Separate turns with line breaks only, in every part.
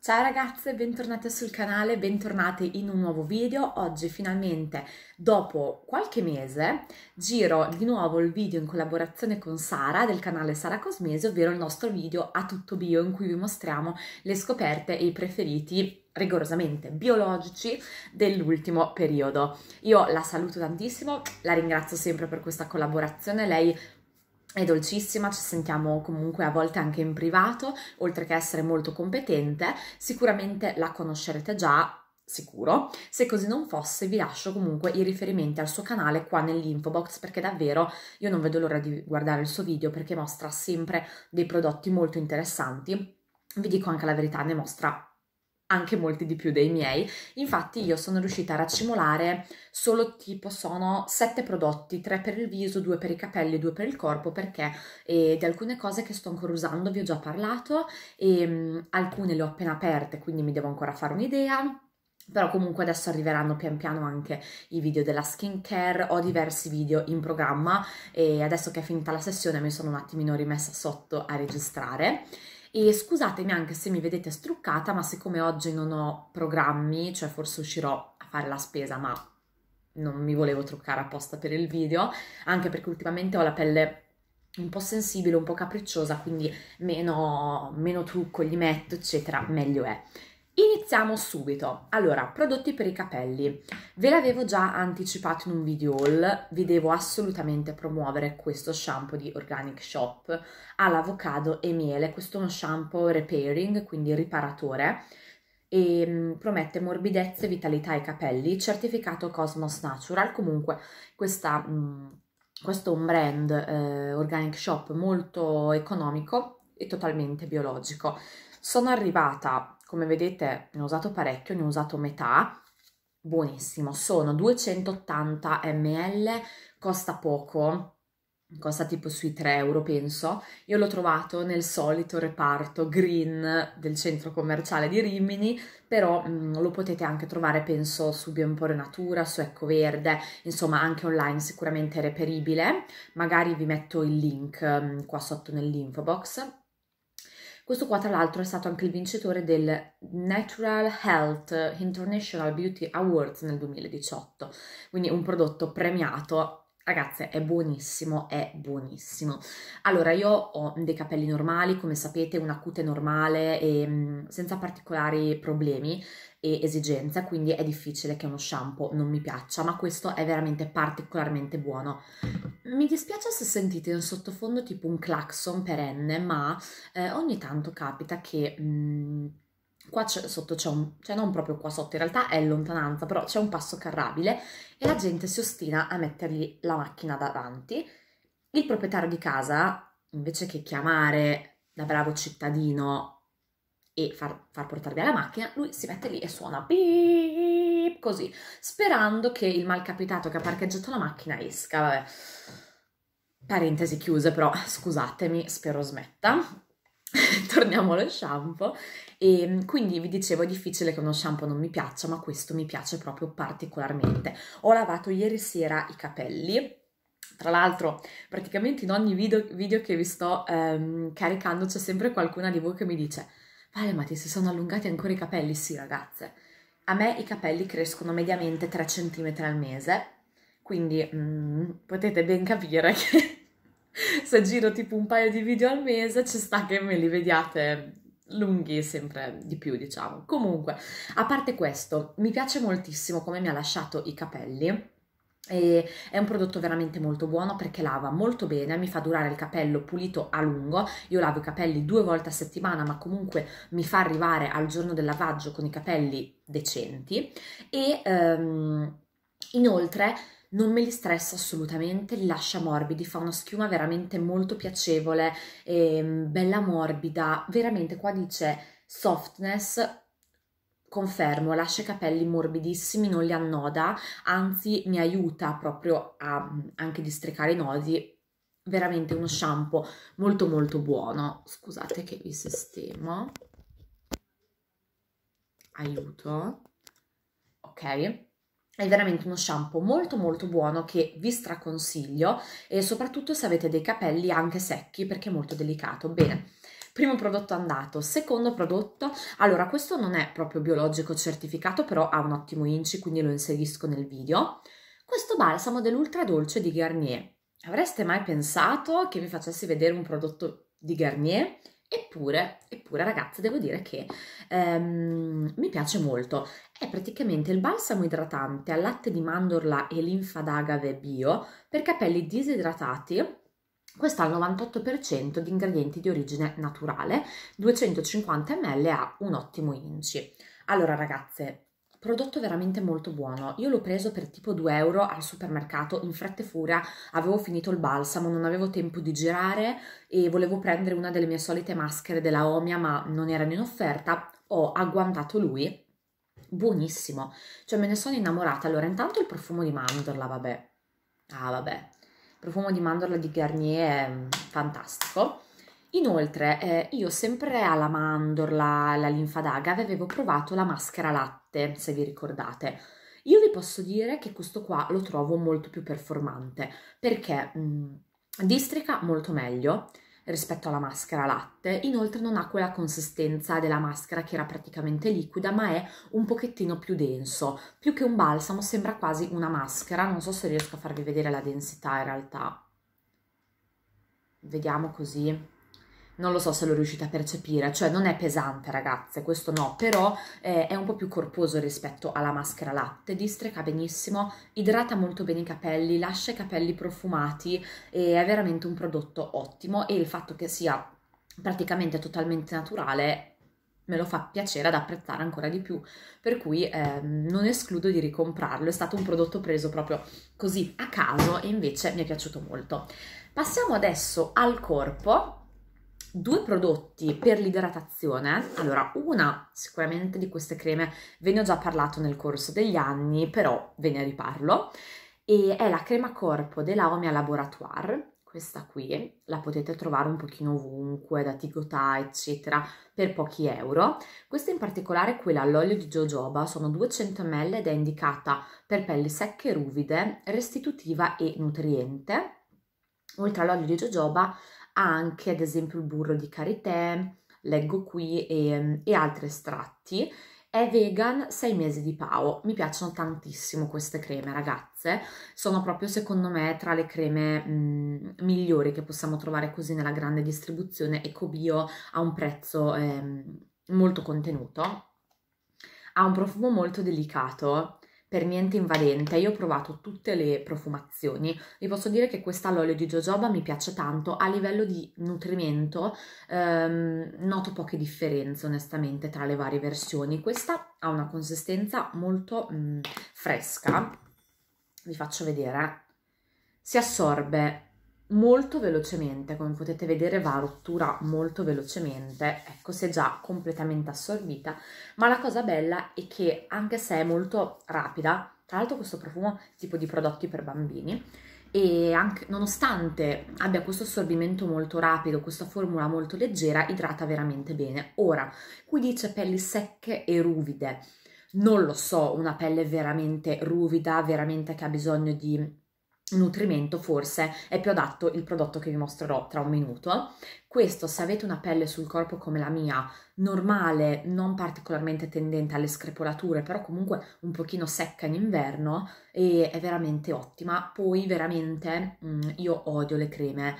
Ciao ragazze, bentornate sul canale, bentornate in un nuovo video. Oggi finalmente, dopo qualche mese, giro di nuovo il video in collaborazione con Sara del canale Sara Cosmesi, ovvero il nostro video a tutto bio in cui vi mostriamo le scoperte e i preferiti rigorosamente biologici dell'ultimo periodo. Io la saluto tantissimo, la ringrazio sempre per questa collaborazione, lei è dolcissima, ci sentiamo comunque a volte anche in privato, oltre che essere molto competente, sicuramente la conoscerete già, sicuro. Se così non fosse, vi lascio comunque i riferimenti al suo canale qua nell'info box perché davvero io non vedo l'ora di guardare il suo video perché mostra sempre dei prodotti molto interessanti. Vi dico anche la verità, ne mostra anche molti di più dei miei. Infatti io sono riuscita a raccimolare solo tipo sono sette prodotti, tre per il viso, due per i capelli, due per il corpo perché eh, di alcune cose che sto ancora usando vi ho già parlato e ehm, mh, alcune le ho appena aperte, quindi mi devo ancora fare un'idea però comunque adesso arriveranno pian piano anche i video della skincare, ho diversi video in programma e adesso che è finita la sessione mi sono un attimino rimessa sotto a registrare e scusatemi anche se mi vedete struccata, ma siccome oggi non ho programmi, cioè forse uscirò a fare la spesa, ma non mi volevo truccare apposta per il video, anche perché ultimamente ho la pelle un po' sensibile, un po' capricciosa, quindi meno, meno trucco gli metto, eccetera, meglio è. Iniziamo subito. Allora, prodotti per i capelli. Ve l'avevo già anticipato in un video haul, vi devo assolutamente promuovere questo shampoo di Organic Shop all'avocado e miele. Questo è uno shampoo repairing, quindi riparatore, e mm, promette morbidezza e vitalità ai capelli, certificato Cosmos Natural. Comunque, questa, mm, questo è un brand eh, Organic Shop molto economico e totalmente biologico. Sono arrivata come vedete ne ho usato parecchio, ne ho usato metà, buonissimo, sono 280 ml, costa poco, costa tipo sui 3 euro penso, io l'ho trovato nel solito reparto green del centro commerciale di Rimini, però mh, mm, lo potete anche trovare penso su Biempore Natura, su Eccoverde, insomma anche online sicuramente reperibile, magari vi metto il link mh, mm, qua sotto nell'info box questo qua tra l'altro è stato anche il vincitore del Natural Health International Beauty Awards nel 2018, quindi un prodotto premiato Ragazze, è buonissimo, è buonissimo. Allora, io ho dei capelli normali, come sapete, una cute normale e ehm, senza particolari problemi e esigenze, quindi è difficile che uno shampoo non mi piaccia, ma questo è veramente particolarmente buono. Mi dispiace se sentite in sottofondo tipo un clacson perenne, ma eh, ogni tanto capita che... Mh, mm, qua sotto c'è un, cioè non proprio qua sotto, in realtà è in lontananza, però c'è un passo carrabile la gente si ostina a mettergli la macchina davanti. Il proprietario di casa, invece che chiamare da bravo cittadino e far, far portare via la macchina, lui si mette lì e suona beep, così, sperando che il malcapitato che ha parcheggiato la macchina esca. Vabbè. Parentesi chiuse, però scusatemi, spero smetta. torniamo allo shampoo. E ehm, quindi vi dicevo è difficile che uno shampoo non mi piaccia, ma questo mi piace proprio particolarmente. Ho lavato ieri sera i capelli. Tra l'altro, praticamente in ogni video, video che vi sto ehm, caricando c'è sempre qualcuna di voi che mi dice Vale, ma ti si sono allungati ancora i capelli? Sì, ragazze. A me i capelli crescono mediamente 3 cm al mese, quindi mm, potete ben capire che se giro tipo un paio di video al mese ci sta che me li vediate lunghi sempre di più diciamo comunque a parte questo mi piace moltissimo come mi ha lasciato i capelli e è un prodotto veramente molto buono perché lava molto bene, mi fa durare il capello pulito a lungo. Io lavo i capelli due volte a settimana, ma comunque mi fa arrivare al giorno del lavaggio con i capelli decenti. E um, inoltre non me li stressa assolutamente, li lascia morbidi, fa una schiuma veramente molto piacevole, ehm, bella morbida, veramente qua dice softness, confermo, lascia i capelli morbidissimi, non li annoda, anzi mi aiuta proprio a anche districare i nodi, veramente uno shampoo molto molto buono, scusate che vi sistemo, aiuto, ok, è veramente uno shampoo molto molto buono che vi straconsiglio e soprattutto se avete dei capelli anche secchi perché è molto delicato. Bene, primo prodotto andato, secondo prodotto, allora questo non è proprio biologico certificato però ha un ottimo inci quindi lo inserisco nel video. Questo balsamo dell'ultra dolce di Garnier. Avreste mai pensato che vi facessi vedere un prodotto di Garnier? Eppure, eppure ragazzi, devo dire che ehm, mi piace molto. È praticamente il balsamo idratante al latte di mandorla e linfa d'agave bio per capelli disidratati questo ha il 98% di ingredienti di origine naturale, 250 ml a un ottimo inci. Allora ragazze, prodotto veramente molto buono. Io l'ho preso per tipo 2 euro al supermercato in fretta e furia, avevo finito il balsamo, non avevo tempo di girare e volevo prendere una delle mie solite maschere della Omia, ma non erano in offerta. Ho agguantato lui buonissimo, cioè me ne sono innamorata. Allora, intanto il profumo di mandorla, vabbè, ah vabbè, il profumo di mandorla di Garnier è mm, fantastico. Inoltre, eh, io sempre alla mandorla, alla linfadagave, avevo provato la maschera latte, se vi ricordate. Io vi posso dire che questo qua lo trovo molto più performante, perché mh, mm, districa molto meglio, rispetto alla maschera latte, inoltre non ha quella consistenza della maschera che era praticamente liquida, ma è un pochettino più denso, più che un balsamo sembra quasi una maschera, non so se riesco a farvi vedere la densità in realtà. Vediamo così non lo so se lo riuscite a percepire, cioè non è pesante ragazze, questo no, però eh, è un po' più corposo rispetto alla maschera latte, distreca benissimo, idrata molto bene i capelli, lascia i capelli profumati, è veramente un prodotto ottimo e il fatto che sia praticamente totalmente naturale me lo fa piacere ad apprezzare ancora di più, per cui eh, non escludo di ricomprarlo, è stato un prodotto preso proprio così a caso e invece mi è piaciuto molto. Passiamo adesso al corpo, due prodotti per l'idratazione. Allora, una sicuramente di queste creme ve ne ho già parlato nel corso degli anni, però ve ne riparlo. E è la crema corpo della Omea Laboratoire, questa qui, la potete trovare un pochino ovunque, da Tigotà, eccetera, per pochi euro. Questa in particolare, quella all'olio di jojoba, sono 200 ml ed è indicata per pelli secche e ruvide, restitutiva e nutriente. Oltre all'olio di jojoba anche ad esempio il burro di karité, leggo qui e, ehm, e altri estratti. È vegan 6 mesi di Pao. Mi piacciono tantissimo queste creme, ragazze. Sono proprio, secondo me, tra le creme mh, mhmm, migliori che possiamo trovare così nella grande distribuzione. EcoBio a un prezzo eh, molto contenuto. Ha un profumo molto delicato, per niente invadente. Io ho provato tutte le profumazioni. Vi posso dire che questa all'olio di jojoba mi piace tanto. A livello di nutrimento ehm, noto poche differenze onestamente tra le varie versioni. Questa ha una consistenza molto mh, mm, fresca. Vi faccio vedere. Eh. Si assorbe molto velocemente, come potete vedere va a rottura molto velocemente, ecco si è già completamente assorbita, ma la cosa bella è che anche se è molto rapida, tra l'altro questo profumo è tipo di prodotti per bambini, e anche, nonostante abbia questo assorbimento molto rapido, questa formula molto leggera, idrata veramente bene. Ora, qui dice pelli secche e ruvide, non lo so, una pelle veramente ruvida, veramente che ha bisogno di nutrimento forse è più adatto il prodotto che vi mostrerò tra un minuto. Questo se avete una pelle sul corpo come la mia, normale, non particolarmente tendente alle screpolature, però comunque un pochino secca in inverno, è veramente ottima. Poi veramente mh, mm, io odio le creme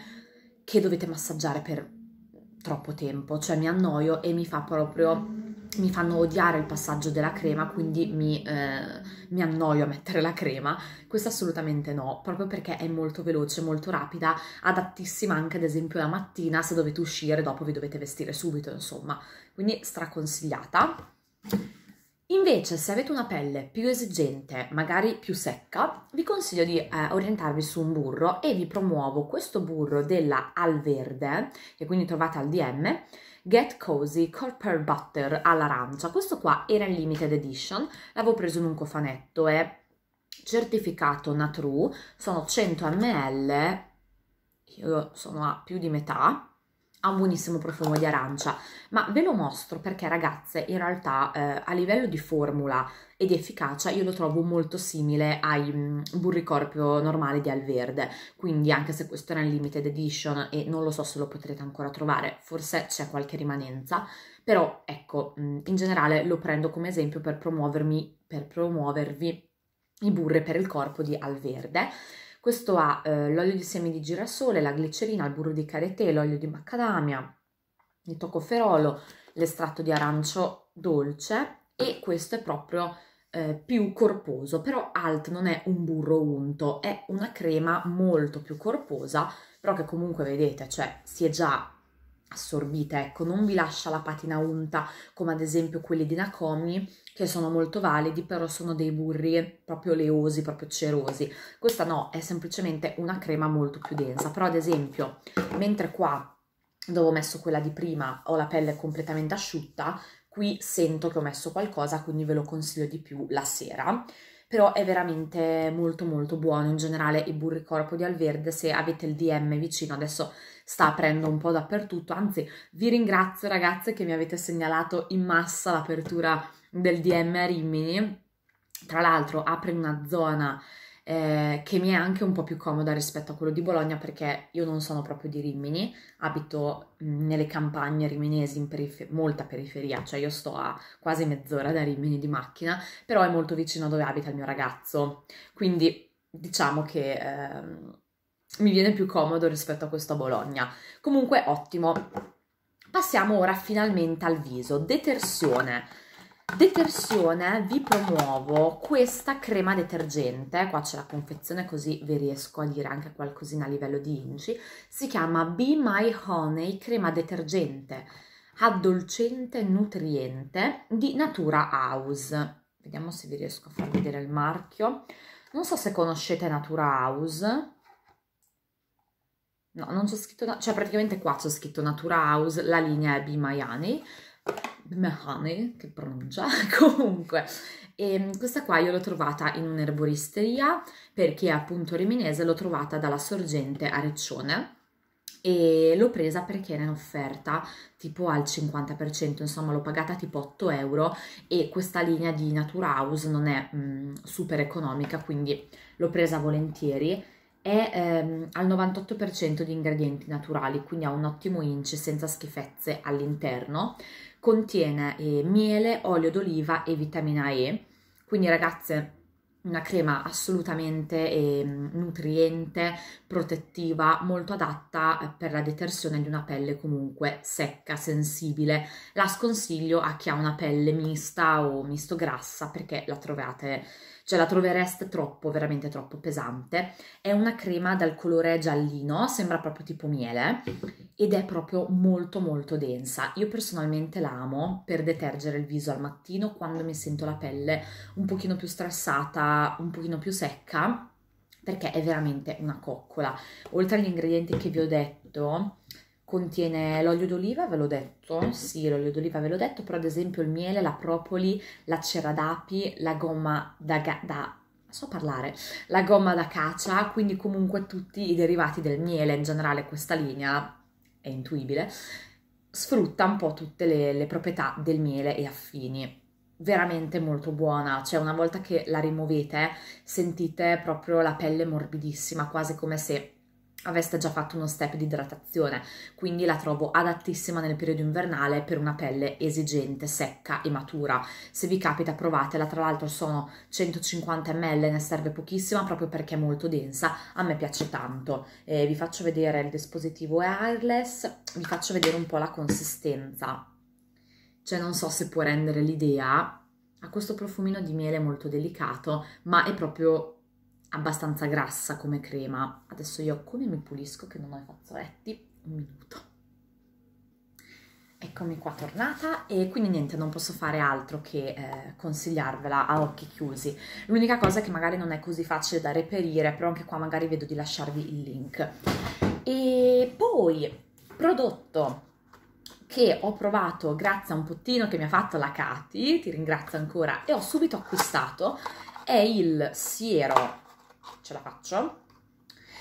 che dovete massaggiare per troppo tempo, cioè mi annoio e mi fa proprio mi fanno odiare il passaggio della crema, quindi mi, eh, mi, annoio a mettere la crema. Questo assolutamente no, proprio perché è molto veloce, molto rapida, adattissima anche ad esempio la mattina se dovete uscire, dopo vi dovete vestire subito, insomma. Quindi straconsigliata. Invece, se avete una pelle più esigente, magari più secca, vi consiglio di eh, orientarvi su un burro e vi promuovo questo burro della Alverde, che quindi trovate al DM, Get Cozy Corporate Butter all'arancia. Questo qua era in limited edition, l'avevo preso in un cofanetto, è certificato Natru, sono 100 ml, io sono a più di metà, ha un buonissimo profumo di arancia, ma ve lo mostro perché ragazze in realtà eh, a livello di formula e di efficacia io lo trovo molto simile ai mm, burri corpio normali di Alverde, quindi anche se questo era in limited edition e non lo so se lo potrete ancora trovare, forse c'è qualche rimanenza, però ecco, mm, in generale lo prendo come esempio per promuovermi, per promuovervi i burri per il corpo di Alverde questo ha eh, l'olio di semi di girasole, la glicerina, il burro di karité, l'olio di macadamia, il toccoferolo, l'estratto di arancio dolce e questo è proprio eh, più corposo, però Alt non è un burro unto, è una crema molto più corposa, però che comunque vedete, cioè si è già assorbita, ecco, non vi lascia la patina unta come ad esempio quelli di Nakomi che sono molto validi, però sono dei burri proprio oleosi, proprio cerosi. Questa no, è semplicemente una crema molto più densa, però ad esempio, mentre qua dove ho messo quella di prima ho la pelle completamente asciutta, qui sento che ho messo qualcosa, quindi ve lo consiglio di più la sera però è veramente molto molto buono in generale i burri corpo di Alverde se avete il DM vicino adesso sta aprendo un po' dappertutto. Anzi, vi ringrazio ragazze che mi avete segnalato in massa l'apertura del DM a Rimini. Tra l'altro apre una zona eh, che mi è anche un po' più comoda rispetto a quello di Bologna perché io non sono proprio di Rimini, abito mm, nelle campagne riminesi in perifer- molta periferia, cioè io sto a quasi mezz'ora da Rimini di macchina, però è molto vicino a dove abita il mio ragazzo, quindi diciamo che eh, mi viene più comodo rispetto a questo a Bologna. Comunque ottimo. Passiamo ora finalmente al viso, detersione. Detersione vi promuovo questa crema detergente, qua c'è la confezione così vi riesco a dire anche qualcosina a livello di inci, si chiama Be My Honey crema detergente addolcente nutriente di Natura House. Vediamo se vi riesco a far vedere il marchio. Non so se conoscete Natura House, No, non c'è scritto, cioè praticamente qua c'è scritto Natura House, la linea è Bimayani, Bimayani, che pronuncia, comunque. E ehm, questa qua io l'ho trovata in un'erboristeria, perché appunto riminese, l'ho trovata dalla sorgente a Reccione e l'ho presa perché era in offerta tipo al 50%, insomma l'ho pagata tipo 8 euro e questa linea di Natura House non è mh, mm, super economica, quindi l'ho presa volentieri è ehm, al 98% di ingredienti naturali, quindi ha un ottimo ince senza schifezze all'interno, contiene eh, miele, olio d'oliva e vitamina E, quindi ragazze una crema assolutamente eh, nutriente, protettiva, molto adatta eh, per la detersione di una pelle comunque secca, sensibile. La sconsiglio a chi ha una pelle mista o misto grassa perché la trovate cioè la trovereste troppo, veramente troppo pesante. È una crema dal colore giallino, sembra proprio tipo miele ed è proprio molto molto densa. Io personalmente la amo per detergere il viso al mattino quando mi sento la pelle un pochino più stressata, un pochino più secca perché è veramente una coccola. Oltre agli ingredienti che vi ho detto, contiene l'olio d'oliva, ve l'ho detto, sì l'olio d'oliva ve l'ho detto, però ad esempio il miele, la propoli, la cera d'api, la gomma da, da so parlare, la gomma da caccia, quindi comunque tutti i derivati del miele, in generale questa linea è intuibile, sfrutta un po' tutte le, le proprietà del miele e affini veramente molto buona, cioè una volta che la rimuovete sentite proprio la pelle morbidissima, quasi come se aveste già fatto uno step di idratazione, quindi la trovo adattissima nel periodo invernale per una pelle esigente, secca e matura. Se vi capita provatela, tra l'altro sono 150 ml, ne serve pochissima proprio perché è molto densa, a me piace tanto. Eh, vi faccio vedere, il dispositivo è airless, vi faccio vedere un po' la consistenza. Cioè non so se può rendere l'idea, ha questo profumino di miele molto delicato, ma è proprio abbastanza grassa come crema. Adesso io come mi pulisco che non ho i fazzoletti? Un minuto. Eccomi qua tornata e quindi niente, non posso fare altro che eh, consigliarvela a occhi chiusi. L'unica cosa che magari non è così facile da reperire, però anche qua magari vedo di lasciarvi il link. E poi, prodotto che ho provato grazie a un pottino che mi ha fatto la Cati, ti ringrazio ancora, e ho subito acquistato, è il siero ce la faccio.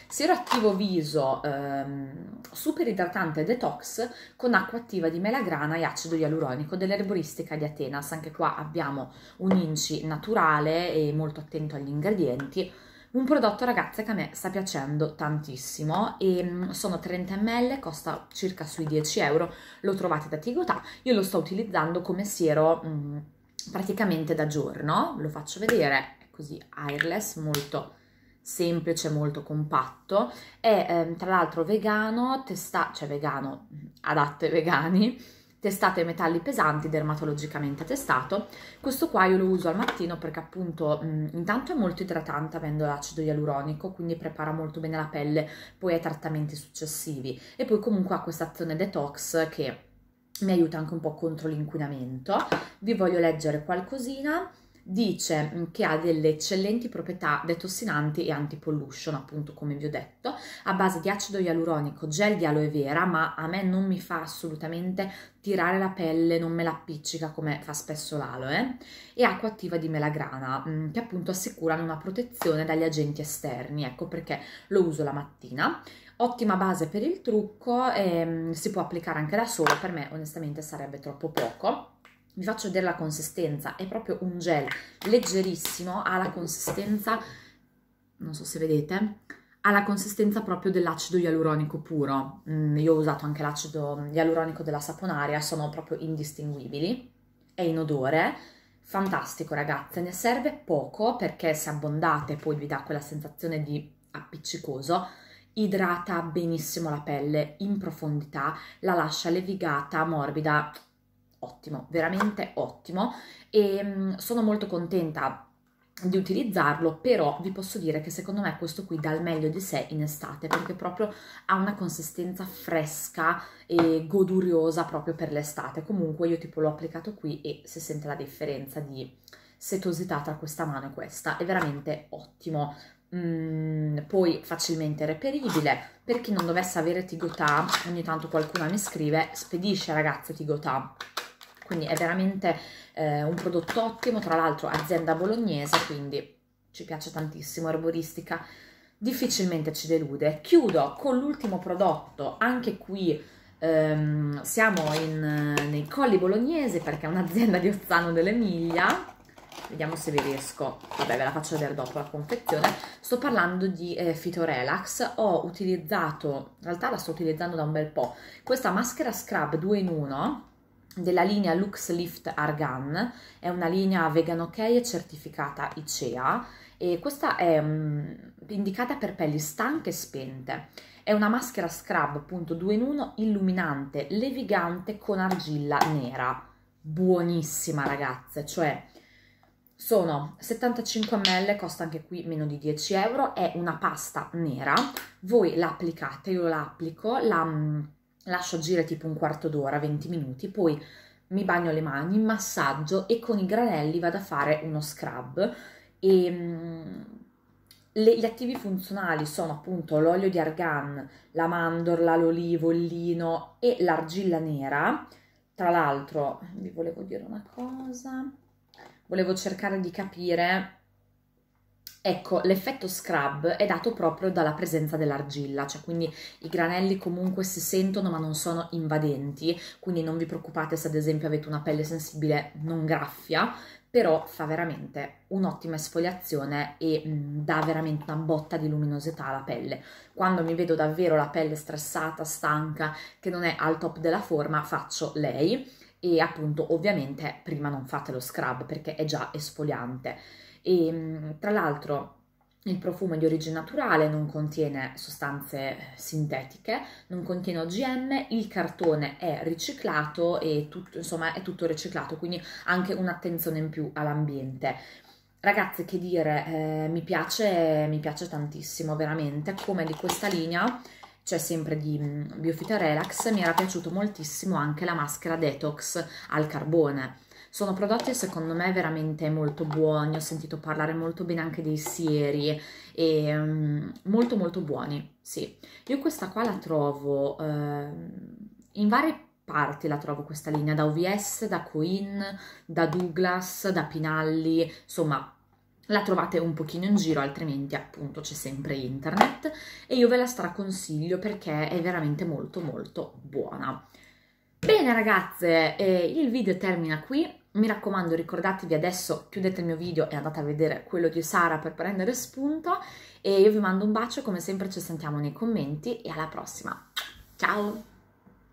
Siero attivo viso ehm, super idratante detox con acqua attiva di melagrana e acido ialuronico dell'erboristica di Atenas. Anche qua abbiamo un inci naturale e molto attento agli ingredienti. Un prodotto ragazze che a me sta piacendo tantissimo e mm, sono 30 ml, costa circa sui 10 euro, lo trovate da Tigotà, io lo sto utilizzando come siero mh, mm, praticamente da giorno, lo faccio vedere, è così airless, molto semplice, molto compatto, è ehm, tra l'altro vegano, testa- cioè vegano, adatto ai vegani, testato ai metalli pesanti, dermatologicamente testato. Questo qua io lo uso al mattino perché appunto mh, intanto è molto idratante avendo l'acido ialuronico, quindi prepara molto bene la pelle poi ai trattamenti successivi e poi comunque ha questa azione detox che mi aiuta anche un po' contro l'inquinamento. Vi voglio leggere qualcosina dice mm, che ha delle eccellenti proprietà detossinanti e antipollution, appunto come vi ho detto, a base di acido ialuronico, gel di aloe vera, ma a me non mi fa assolutamente tirare la pelle, non me la appiccica come fa spesso l'aloe, eh, e acqua attiva di melagrana, mm, che appunto assicurano una protezione dagli agenti esterni, ecco perché lo uso la mattina. Ottima base per il trucco, e, mm, si può applicare anche da solo, per me onestamente sarebbe troppo poco vi faccio vedere la consistenza, è proprio un gel leggerissimo, ha la consistenza, non so se vedete, ha la consistenza proprio dell'acido ialuronico puro. Mm, io ho usato anche l'acido ialuronico della saponaria, sono proprio indistinguibili. È in odore, fantastico ragazze, ne serve poco perché se abbondate poi vi dà quella sensazione di appiccicoso, idrata benissimo la pelle in profondità, la lascia levigata, morbida, ottimo, veramente ottimo e ehm, sono molto contenta di utilizzarlo, però vi posso dire che secondo me questo qui dà il meglio di sé in estate perché proprio ha una consistenza fresca e goduriosa proprio per l'estate. Comunque io tipo l'ho applicato qui e si sente la differenza di setosità tra questa mano e questa, è veramente ottimo. Mm, poi facilmente reperibile per chi non dovesse avere Tigotà ogni tanto qualcuno mi scrive spedisce ragazzo Tigotà quindi è veramente eh, un prodotto ottimo, tra l'altro azienda bolognese, quindi ci piace tantissimo, erboristica, difficilmente ci delude. Chiudo con l'ultimo prodotto, anche qui ehm, siamo in, nei colli bolognesi perché è un'azienda di Ozzano dell'Emilia, vediamo se vi riesco, vabbè ve la faccio vedere dopo la confezione, sto parlando di eh, Fitorelax, ho utilizzato, in realtà la sto utilizzando da un bel po', questa maschera scrub 2 in 1, della linea Lux Lift Argan, è una linea vegan ok e certificata ICEA e questa è um, indicata per pelli stanche e spente. È una maschera scrub appunto 2 in 1 illuminante, levigante con argilla nera. Buonissima ragazze, cioè sono 75 ml, costa anche qui meno di 10 euro, è una pasta nera, voi la applicate, io la applico, la mm, lascio agire tipo un quarto d'ora, 20 minuti, poi mi bagno le mani, massaggio e con i granelli vado a fare uno scrub e ehm, le, gli attivi funzionali sono appunto l'olio di argan, la mandorla, l'olivo, il lino e l'argilla nera. Tra l'altro, vi volevo dire una cosa, volevo cercare di capire Ecco, l'effetto scrub è dato proprio dalla presenza dell'argilla, cioè quindi i granelli comunque si sentono ma non sono invadenti, quindi non vi preoccupate se ad esempio avete una pelle sensibile non graffia, però fa veramente un'ottima esfoliazione e mh, mm, dà veramente una botta di luminosità alla pelle. Quando mi vedo davvero la pelle stressata, stanca, che non è al top della forma, faccio lei e appunto ovviamente prima non fate lo scrub perché è già esfoliante e mm, tra l'altro il profumo è di origine naturale, non contiene sostanze eh, sintetiche, non contiene OGM, il cartone è riciclato e tutto, insomma è tutto riciclato, quindi anche un'attenzione in più all'ambiente. Ragazzi, che dire, eh, mi, piace, mi piace tantissimo, veramente, come di questa linea cioè sempre di mm, Biofita Relax, mi era piaciuto moltissimo anche la maschera detox al carbone sono prodotti secondo me veramente molto buoni, ho sentito parlare molto bene anche dei sieri e um, molto molto buoni, sì. Io questa qua la trovo eh, in varie parti la trovo questa linea, da OVS, da Queen, da Douglas, da Pinalli, insomma la trovate un pochino in giro, altrimenti appunto c'è sempre internet e io ve la straconsiglio perché è veramente molto molto buona. Bene ragazze, eh, il video termina qui, mi raccomando, ricordatevi adesso, chiudete il mio video e andate a vedere quello di Sara per prendere spunto e io vi mando un bacio, come sempre ci sentiamo nei commenti e alla prossima. Ciao!